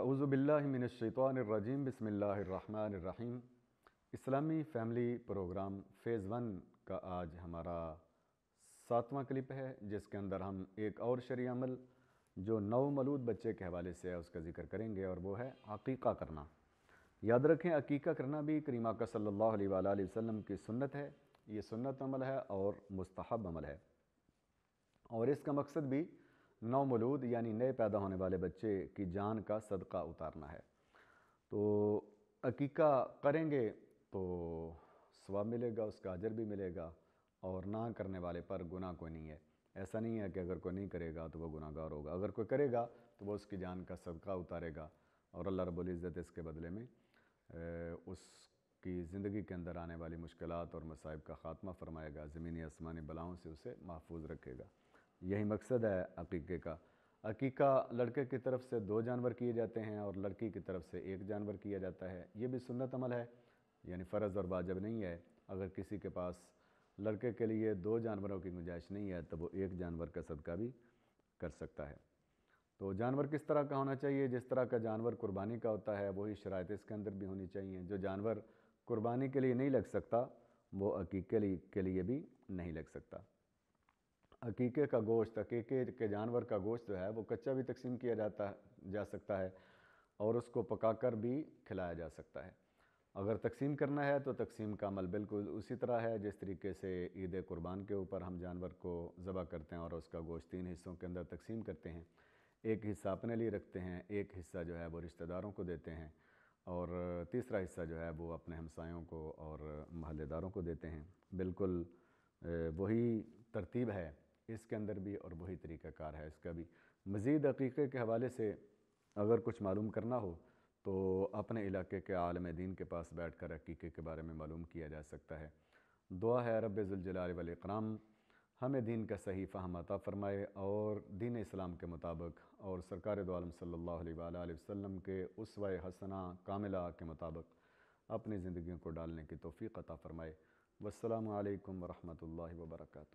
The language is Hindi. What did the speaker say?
अज़ुबिल्लिमिनशैतरजीम बसमीम इस्लामी फैमिली प्रोग्राम फ़ेज़ वन का आज हमारा सातवां क्लिप है जिसके अंदर हम एक और शरी अमल जो नव मलूद बच्चे के हवाले से है उसका जिक्र करेंगे और वो है अकीका करना याद रखें अकीका करना भी करीमा का सल्ला वसम की सुन्नत है ये सुन्नत अमल है और मुस्तहब अमल है और इसका मकसद भी नौमलूद यानी नए पैदा होने वाले बच्चे की जान का सदका उतारना है तो अकीका करेंगे तो स्वाब मिलेगा उसका अजर भी मिलेगा और ना करने वाले पर गुनाह कोई नहीं है ऐसा नहीं है कि अगर कोई नहीं करेगा तो वह गुनागार होगा अगर कोई करेगा तो वह उसकी जान का सदका उतारेगा और अल्लाह रबुल्ज़त इसके बदले में उसकी ज़िंदगी के अंदर आने वाली मुश्किल और मसाइब का ख़ात्मा फरमाएगा ज़मीनी आसमानी बलाओं से उसे महफूज रखेगा यही मकसद है अकीक़े का अकीका लड़के की तरफ से दो जानवर किए जाते हैं और लड़की की तरफ से एक जानवर किया जाता है ये भी सुन्नत अमल है यानी फ़र्ज़ और वाजब नहीं है अगर किसी के पास लड़के के लिए दो जानवरों की गुंजाइश नहीं है तो वो एक जानवर का सदका भी कर सकता है तो जानवर किस तरह का होना चाहिए जिस तरह का जानवर कुर्बानी का होता है वही शरात इसके अंदर भी होनी चाहिए जो जानवर कुर्बानी के लिए नहीं लग सकता वो अकीके के लिए भी नहीं लग सकता अकीके का गोश्त अकीके के जानवर का गोश्त जो है वो कच्चा भी तकसीम किया जाता जा सकता है और उसको पकाकर भी खिलाया जा सकता है अगर तकसीम करना है तो तकसीम का अमल बिल्कुल उसी तरह है जिस तरीके से ईद कुर्बान के ऊपर हम जानवर को ज़बह करते हैं और उसका गोश्त तीन हिस्सों के अंदर तकसीम करते हैं एक हिस्सा अपने लिए रखते हैं एक हिस्सा जो है वो रिश्तेदारों को देते हैं और तीसरा हिस्सा जो है वो अपने हमसायों को और महल्लेदारों को देते हैं बिल्कुल वही तरतीब है इसके अंदर भी और वही तरीक़ाकार है इसका भी मज़ीद हकीक़े के हवाले से अगर कुछ मालूम करना हो तो अपने इलाके के आलम दीन के पास बैठ कर हकीक़े के बारे में मालूम किया जा सकता है दुआ है रबाल कराम हमें दीन का सही हम अता फ़रमाए और दीन इस्लाम के मुताबिक और सरकार दोम सल्ला वसम के उसवा हसना कामिला के मुताबिक अपनी ज़िंदगियों को डालने की तोफ़ी अता फ़रमाए वालकम वरहमल वर्का